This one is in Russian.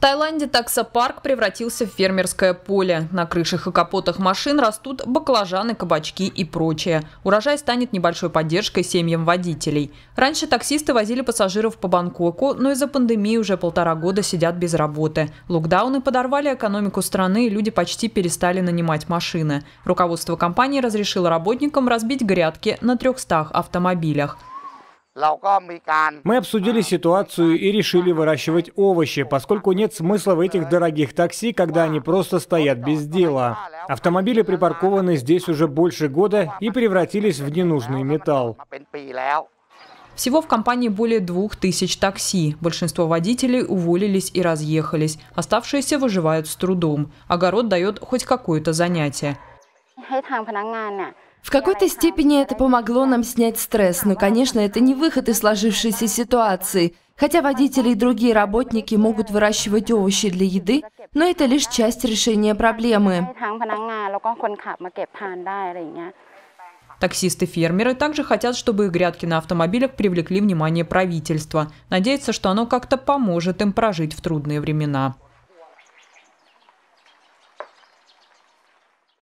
В Таиланде таксопарк превратился в фермерское поле. На крышах и капотах машин растут баклажаны, кабачки и прочее. Урожай станет небольшой поддержкой семьям водителей. Раньше таксисты возили пассажиров по Бангкоку, но из-за пандемии уже полтора года сидят без работы. Локдауны подорвали экономику страны, и люди почти перестали нанимать машины. Руководство компании разрешило работникам разбить грядки на 300 автомобилях. Мы обсудили а, ситуацию и решили выращивать овощи, поскольку нет смысла в этих дорогих такси, когда они просто стоят без дела. Автомобили припаркованы здесь уже больше года и превратились в ненужный металл. Всего в компании более двух тысяч такси. Большинство водителей уволились и разъехались. Оставшиеся выживают с трудом. Огород дает хоть какое-то занятие. В какой-то степени это помогло нам снять стресс, но, конечно, это не выход из сложившейся ситуации. Хотя водители и другие работники могут выращивать овощи для еды, но это лишь часть решения проблемы. Таксисты-фермеры также хотят, чтобы их грядки на автомобилях привлекли внимание правительства. Надеются, что оно как-то поможет им прожить в трудные времена.